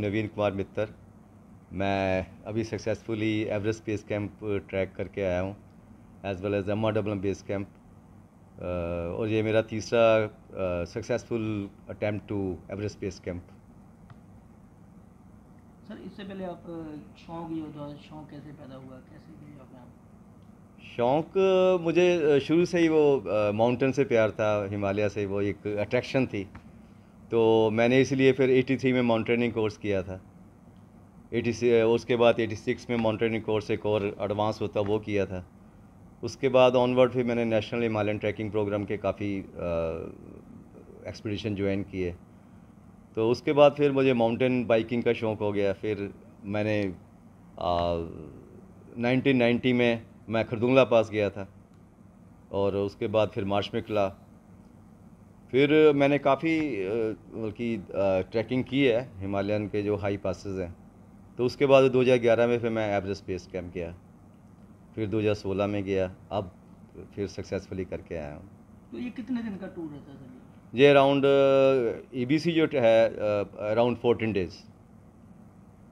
नवीन कुमार मित्तर मैं अभी successfully Everest base camp trek करके आया हूँ as well as Ama Dablam base camp और ये मेरा तीसरा successful attempt to Everest base camp sir इससे पहले आप शौक ये शौक कैसे पैदा हुआ कैसे शौक मुझे शुरू से ही वो माउंटेन से प्यार था हिमालय से वो एक अट्रैक्शन थी तो मैंने इसलिए फिर 83 में माउंटेनिंग कोर्स किया था 86 उसके बाद 86 में माउंटेनिंग कोर्स एक और एडवांस होता वो किया था उसके बाद ऑनवर्ड फिर मैंने नेशनल हिमालयन ट्रैकिंग प्रोग्राम के काफ़ी एक्सपीडिशन ज्वाइन किए तो उसके बाद फिर मुझे माउंटेन बाइकिंग का शौक़ हो गया फिर मैंने नाइनटीन नाइन्टी में मैं खरदुंगला पास गया था और उसके बाद फिर मार्शमिकला फिर मैंने काफ़ी बल्कि मतलब ट्रैकिंग की है हिमालयन के जो हाई पासिस हैं तो उसके बाद 2011 में फिर मैं एवरेस्ट बेस कैम्प गया फिर 2016 में गया अब फिर सक्सेसफुली करके आया हूँ तो ये कितने दिन का टूर रहता है ये अराउंड ईबीसी e जो है अराउंड फोर्टीन डेज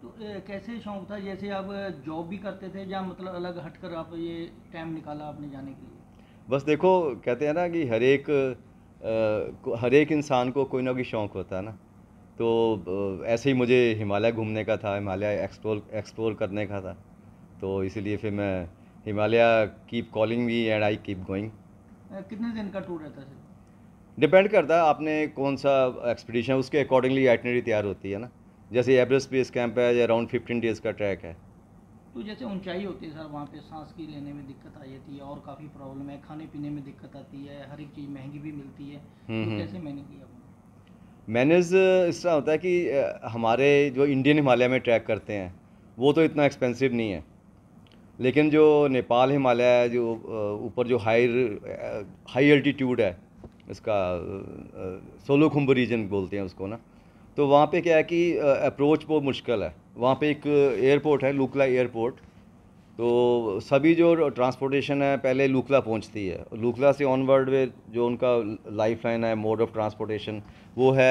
तो कैसे शौक था जैसे आप जॉब भी करते थे या मतलब अलग हटकर आप ये टाइम निकाला आपने जाने के लिए बस देखो कहते हैं ना कि हर एक हर एक इंसान को कोई ना कोई शौक़ होता है ना तो ऐसे ही मुझे हिमालय घूमने का था हिमालय एक्सप्लोर एक्सप्लोर करने का था तो इसीलिए फिर मैं हिमालय कीप कॉलिंग भी एंड आई कीप गोइंग कितने दिन का टूर रहता है डिपेंड करता है आपने कौन सा एक्सपीडिशन उसके अकॉर्डिंगली आइटनरी तैयार होती है ना जैसे एवरेस्ट बेस कैंप है या अराउंड फिफ्टीन डेज़ का ट्रैक है तो जैसे ऊंचाई होती है सर वहाँ पे सांस की लेने में दिक्कत आ जाती है और काफ़ी प्रॉब्लम है खाने पीने में दिक्कत आती है हर एक चीज़ महंगी भी मिलती है तो हम्म, हम्म। कैसे मैंने किया मैनेज इस तरह होता है कि हमारे जो इंडियन हिमालय में ट्रैक करते हैं वो तो इतना एक्सपेंसिव नहीं है लेकिन जो नेपाल हिमालय जो ऊपर जो हायर हाई अल्टीट्यूड है इसका सोलोखुम्ब रीजन बोलते हैं उसको ना तो वहाँ पे क्या है कि अप्रोच बहुत मुश्किल है वहाँ पे एक एयरपोर्ट है लुकला एयरपोर्ट तो सभी जो ट्रांसपोर्टेशन है पहले लुकला पहुँचती है लुकला से ऑनवर्ड वे जो उनका लाइफ लाइन है मोड ऑफ ट्रांसपोर्टेशन वो है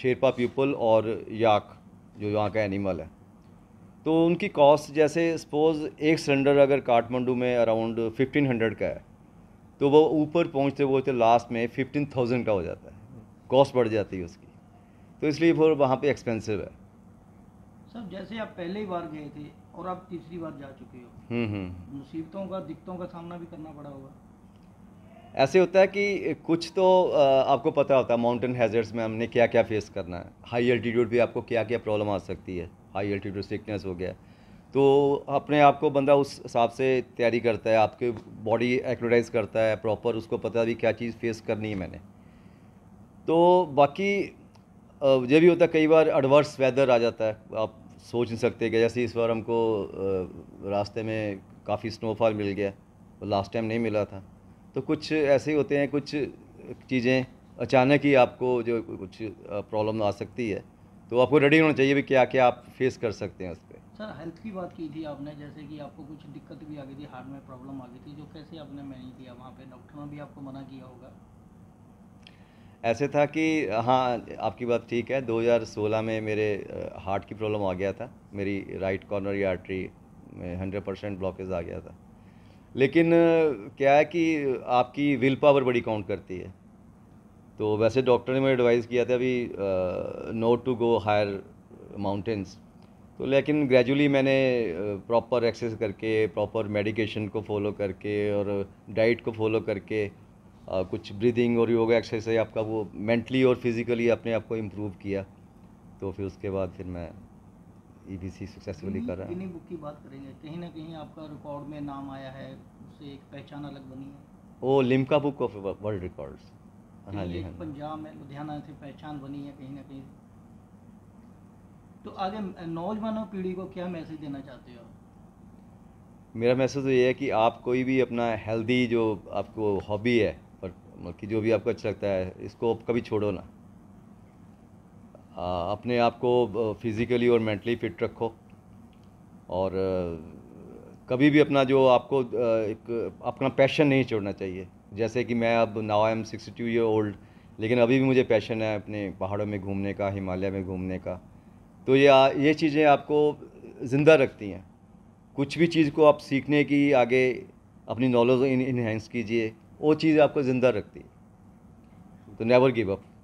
शेरपा पीपल और याक जो यहाँ का एनिमल है तो उनकी कॉस्ट जैसे सपोज़ एक सिलेंडर अगर काठमांडू में अराउंड फिफ्टीन हंड्रेड का है तो वो ऊपर पहुँचते पहुँचते लास्ट में फिफ्टीन थाउजेंड का हो जाता है कॉस्ट बढ़ जाती है उसकी तो इसलिए फिर वहाँ पे एक्सपेंसिव है सर जैसे आप पहले ही बार गए थे और आप तीसरी बार जा चुके हो हम्म, हम्म। मुसीबतों का दिक्कतों का सामना भी करना पड़ा होगा ऐसे होता है कि कुछ तो आपको पता होता है माउंटेन हैजर्ड्स में हमने क्या क्या फेस करना है हाई एल्टीट्यूड भी आपको क्या क्या प्रॉब्लम आ सकती है हाई एल्टीट्यूड सिकनेस हो गया तो अपने आप को बंदा उस हिसाब से तैयारी करता है आपके बॉडी एक्टिवाइज करता है प्रॉपर उसको पता भी क्या चीज़ फेस करनी है मैंने तो बाकी यह भी होता है कई बार एडवर्स वेदर आ जाता है आप सोच नहीं सकते कि जैसे इस बार हमको रास्ते में काफ़ी स्नोफॉल मिल गया वो लास्ट टाइम नहीं मिला था तो कुछ ऐसे ही होते हैं कुछ चीज़ें अचानक ही आपको जो कुछ प्रॉब्लम आ सकती है तो आपको रेडी होना चाहिए भी क्या क्या आप फेस कर सकते हैं उस पर सर हेल्थ की बात की थी आपने जैसे कि आपको कुछ दिक्कत भी आ गई थी हार्ट में प्रॉब्लम आ गई थी जो कैसे आपने मैनेज किया वहाँ पे डॉक्टर ने भी आपको मना किया होगा ऐसे था कि हाँ आपकी बात ठीक है 2016 में मेरे हार्ट की प्रॉब्लम आ गया था मेरी राइट या आर्टरी में हंड्रेड परसेंट ब्लॉकेज आ गया था लेकिन क्या है कि आपकी विल पावर बड़ी काउंट करती है तो वैसे डॉक्टर ने मुझे एडवाइस किया था अभी no to go higher mountains तो लेकिन ग्रेजुअली मैंने प्रॉपर एक्सरसाइज करके प्रॉपर मेडिकेशन को फॉलो करके और डाइट को फॉलो करके आ, कुछ ब्रीदिंग और योगा एक्सरसाइज आपका वो मेंटली और फिज़िकली अपने आप को इम्प्रूव किया तो फिर उसके बाद फिर मैं ई बी सी सक्सेसफुली कर रहा हूँ बुक की बात करेंगे कहीं ना कहीं आपका रिकॉर्ड में नाम आया है उससे एक पहचान अलग बनी है ओ Limca book of world record हाँ, हाँ जी हाँ पंजाब में लुधियाना से पहचान बनी है कहीं ना कहीं तो आगे नौजवानों पीढ़ी को क्या मैसेज देना चाहते हो मेरा मैसेज तो ये है कि आप कोई भी अपना हेल्दी जो आपको हॉबी है बल्कि मतलब जो भी आपको अच्छा लगता है इसको कभी छोड़ो ना आ, हाँ, अपने आप को फिज़िकली और मेंटली फिट रखो और कभी भी अपना जो आपको एक अपना पैशन नहीं छोड़ना चाहिए जैसे कि मैं अब now I am sixty two year old लेकिन अभी भी मुझे पैशन है अपने पहाड़ों में घूमने का हिमालय में घूमने का तो ये ये चीज़ें आपको ज़िंदा रखती हैं कुछ भी चीज़ को आप सीखने की आगे अपनी नॉलेज इन्हेंस कीजिए वो चीज़ आपको ज़िंदा रखती है तो नेवर गिव अप